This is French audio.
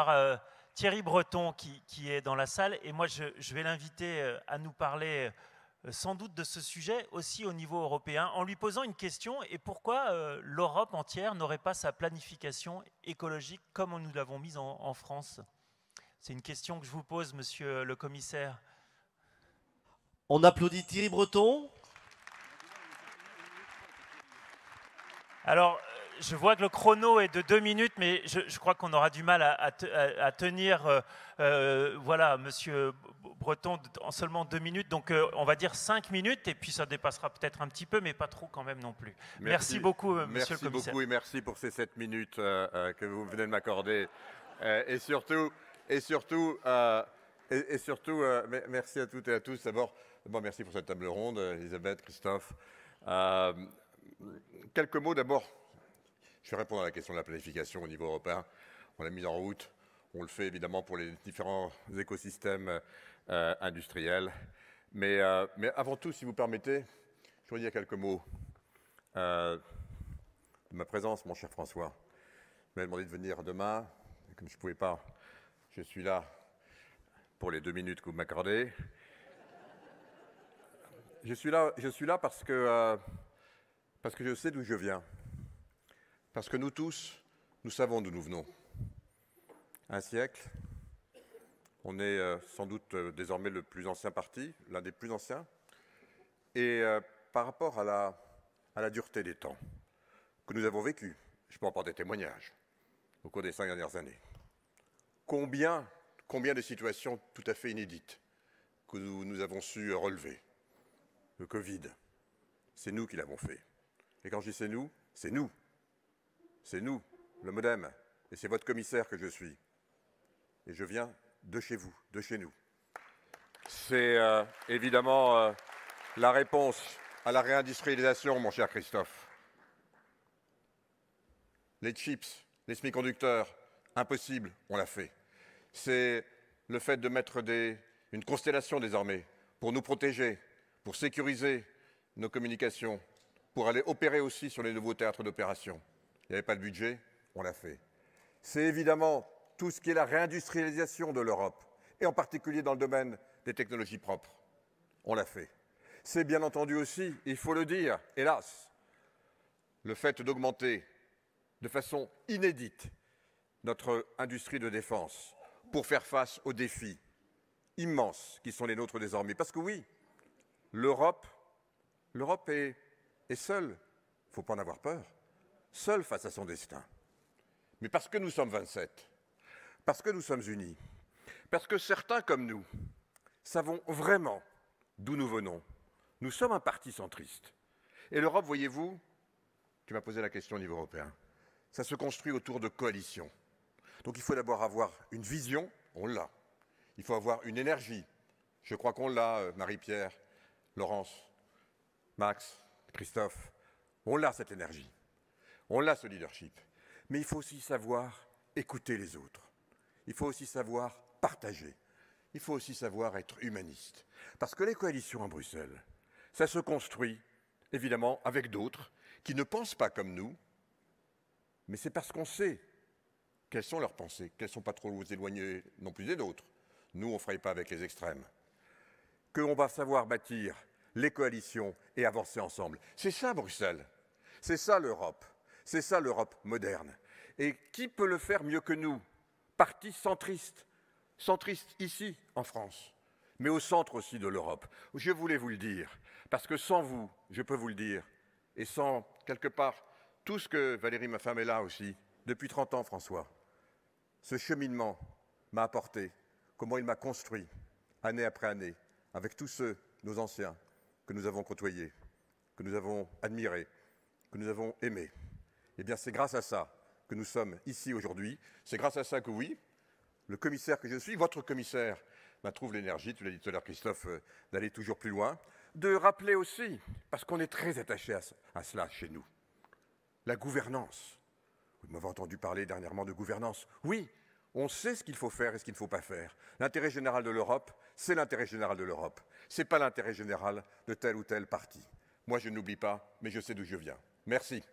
Euh, Thierry Breton qui, est dans la salle et moi je, vais l'inviter euh, à nous parler euh, sans doute de ce sujet aussi au niveau européen en lui posant une question et pourquoi l'Europe entière n'aurait pas sa planification écologique comme nous l'avons mise en, en France C'est une question que je vous pose monsieur le commissaire. On applaudit Thierry Breton. Alors, je vois que le chrono est de deux minutes, mais je, crois qu'on aura du mal à, tenir, euh, euh, voilà, Monsieur Breton, en seulement deux minutes. Donc, euh, on va dire cinq minutes, et puis ça dépassera peut-être un petit peu, mais pas trop quand même non plus. Merci, beaucoup, Monsieur le Commissaire. Merci beaucoup et merci pour ces sept minutes que vous venez de m'accorder, et surtout, et surtout. Et, surtout, merci à toutes et à tous. D'abord, bon, merci pour cette table ronde, Elisabeth, Christophe. quelques mots d'abord je vais répondre à la question de la planification au niveau européen. On l'a mise en route. On le fait évidemment pour les différents écosystèmes euh, industriels. Euh, mais, avant tout, si vous permettez, je voudrais dire quelques mots euh, de ma présence, mon cher François. Vous m'avez demandé de venir demain. comme je ne pouvais pas, je suis là pour les deux minutes que vous m'accordez. Je suis là, je suis là parce que je sais d'où je viens. Parce que nous tous, nous savons d'où nous venons. Un siècle, on est euh, sans doute euh, désormais le plus ancien parti, l'un des plus anciens. Et euh, par rapport à la, dureté des temps que nous avons vécu, je peux en des témoignages, au cours des cinq dernières années. Combien, combien de situations tout à fait inédites que nous, nous avons su relever. Le Covid, c'est nous qui l'avons fait. Et quand je dis c'est nous, c'est nous c'est nous, le modem, et c'est votre commissaire que je suis. Et je viens de chez vous, de chez nous. C'est euh, évidemment euh, la réponse à la réindustrialisation, mon cher Christophe. Les chips, les semi-conducteurs, impossible, on l'a fait. C'est le fait de mettre une constellation désormais pour nous protéger, pour sécuriser nos communications, pour aller opérer aussi sur les nouveaux théâtres d'opération. Il n'y avait pas de budget, on l'a fait. C'est évidemment tout ce qui est la réindustrialisation de l'Europe, et en particulier dans le domaine des technologies propres. On l'a fait. C'est bien entendu aussi, il faut le dire, hélas, le fait d'augmenter de façon inédite notre industrie de défense pour faire face aux défis immenses qui sont les nôtres désormais. Parce que oui, l'Europe, l'Europe est seule. Il ne faut pas en avoir peur seul face à son destin. Mais parce que nous sommes 27, parce que nous sommes unis, parce que certains comme nous savons vraiment d'où nous venons. Nous sommes un parti centriste. Et l'Europe, voyez-vous, tu m'as posé la question au niveau européen, ça se construit autour de coalitions. Donc il faut d'abord avoir une vision, on l'a. Il faut avoir une énergie. Je crois qu'on l'a, euh, Marie-Pierre, Laurence, Max, Christophe. On l'a cette énergie. On l'a ce leadership. Mais il faut aussi savoir écouter les autres. Il faut aussi savoir partager. Il faut aussi savoir être humaniste. Parce que les coalitions à Bruxelles, ça se construit évidemment avec d'autres qui ne pensent pas comme nous, mais c'est parce qu'on sait quelles sont leurs pensées, qu'elles ne sont pas trop éloignées non plus des nôtres. Nous, on ne fraye pas avec les extrêmes. Qu'on va savoir bâtir les coalitions et avancer ensemble. C'est ça Bruxelles. C'est ça l'Europe. C'est ça l'Europe moderne. Et qui peut le faire mieux que nous Parti centriste, centriste ici en France, mais au centre aussi de l'Europe. Je voulais vous le dire, parce que sans vous, je peux vous le dire, et sans quelque part tout ce que Valérie, ma femme, est là aussi, depuis 30 ans, François, ce cheminement m'a apporté, comment il m'a construit, année après année, avec tous ceux, nos anciens, que nous avons côtoyés, que nous avons admirés, que nous avons aimés. Eh bien, c'est grâce à ça que nous sommes ici aujourd'hui. C'est grâce à ça que, oui, le commissaire que je suis, votre commissaire, m'a bah, trouve l'énergie, tu l'as dit tout à l'heure, Christophe, euh, d'aller toujours plus loin. De rappeler aussi, parce qu'on est très attaché à, cela chez nous, la gouvernance. Vous m'avez entendu parler dernièrement de gouvernance. Oui, on sait ce qu'il faut faire et ce qu'il ne faut pas faire. L'intérêt général de l'Europe, c'est l'intérêt général de l'Europe. Ce n'est pas l'intérêt général de tel ou tel parti. Moi, je n'oublie pas, mais je sais d'où je viens. Merci.